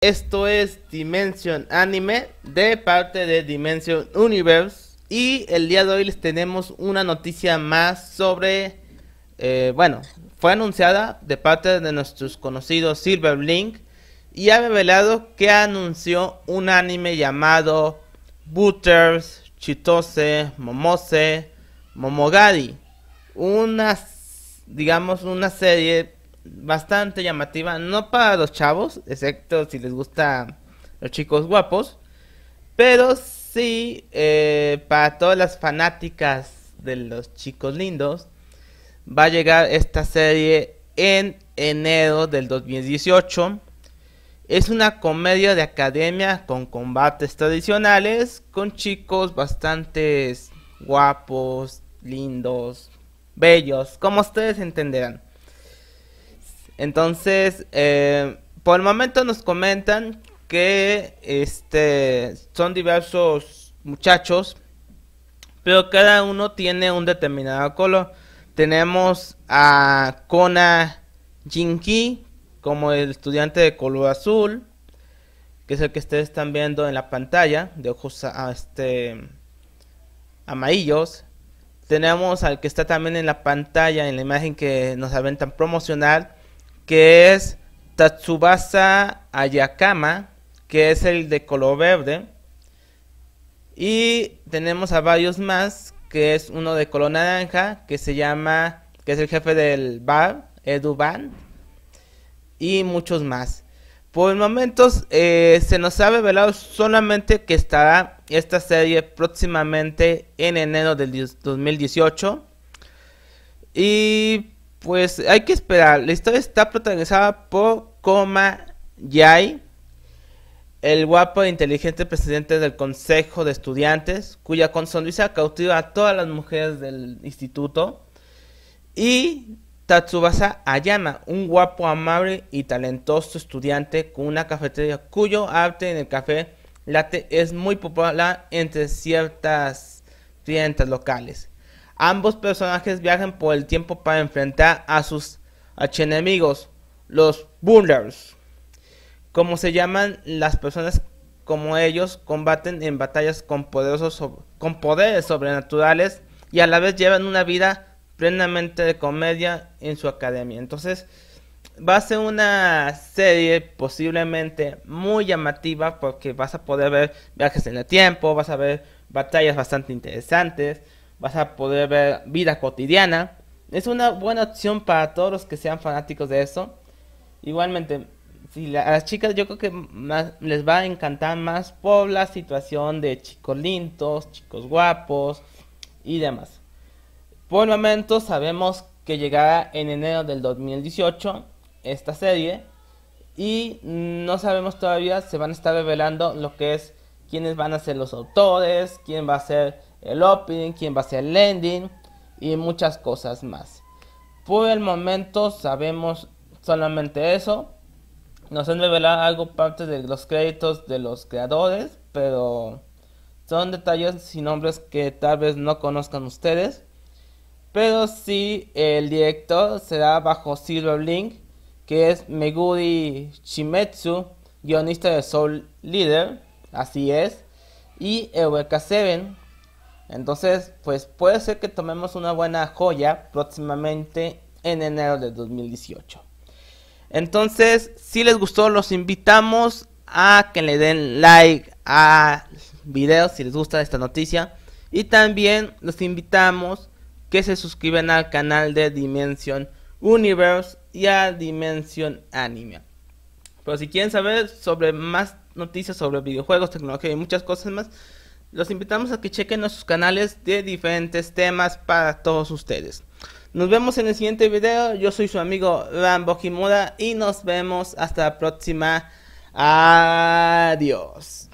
Esto es Dimension Anime de parte de Dimension Universe. Y el día de hoy les tenemos una noticia más sobre. Eh, bueno, fue anunciada de parte de nuestros conocidos Silver Link. Y ha revelado que anunció un anime llamado Butters, Chitose, Momose, Momogadi Una, digamos, una serie bastante llamativa, no para los chavos, excepto si les gusta los chicos guapos, pero sí eh, para todas las fanáticas de los chicos lindos. Va a llegar esta serie en enero del 2018. Es una comedia de academia con combates tradicionales, con chicos bastante guapos, lindos, bellos, como ustedes entenderán. Entonces, eh, por el momento nos comentan que este, son diversos muchachos, pero cada uno tiene un determinado color. Tenemos a Kona Jinki como el estudiante de color azul, que es el que ustedes están viendo en la pantalla, de ojos a, ah, este, amarillos. Tenemos al que está también en la pantalla, en la imagen que nos aventan promocional, que es Tatsubasa Ayakama, que es el de color verde. Y tenemos a varios más, que es uno de color naranja, que se llama, que es el jefe del bar, Eduban, y muchos más. Por momentos eh, se nos ha revelado solamente que estará esta serie próximamente en enero del 2018. Y pues hay que esperar. La historia está protagonizada por Koma Yai, el guapo e inteligente presidente del Consejo de Estudiantes, cuya sonrisa cautiva a todas las mujeres del instituto. Y Tatsubasa Ayama, un guapo, amable y talentoso estudiante con una cafetería cuyo arte en el café latte es muy popular entre ciertas clientes locales. Ambos personajes viajan por el tiempo para enfrentar a sus enemigos, los Boomers. Como se llaman las personas como ellos, combaten en batallas con, poderosos, con poderes sobrenaturales y a la vez llevan una vida plenamente de comedia en su academia. Entonces, va a ser una serie posiblemente muy llamativa porque vas a poder ver viajes en el tiempo, vas a ver batallas bastante interesantes vas a poder ver vida cotidiana. Es una buena opción para todos los que sean fanáticos de eso. Igualmente, si a las chicas yo creo que les va a encantar más por la situación de chicos lindos, chicos guapos y demás. Por el momento sabemos que llegará en enero del 2018 esta serie y no sabemos todavía, se van a estar revelando lo que es quiénes van a ser los autores, quién va a ser el opening, quien va a ser el ending y muchas cosas más. Por el momento sabemos solamente eso. Nos han revelado algo parte de los créditos de los creadores, pero son detalles y nombres que tal vez no conozcan ustedes. Pero sí, el director será bajo Silver Link, que es Meguri Shimetsu, guionista de Soul Leader, así es, y Eureka 7, entonces, pues puede ser que tomemos una buena joya próximamente en enero de 2018. Entonces, si les gustó, los invitamos a que le den like a video si les gusta esta noticia. Y también los invitamos que se suscriban al canal de Dimension Universe y a Dimension Anime. Pero si quieren saber sobre más noticias sobre videojuegos, tecnología y muchas cosas más, los invitamos a que chequen nuestros canales de diferentes temas para todos ustedes. Nos vemos en el siguiente video. Yo soy su amigo Rambo Jimura y nos vemos hasta la próxima. Adiós.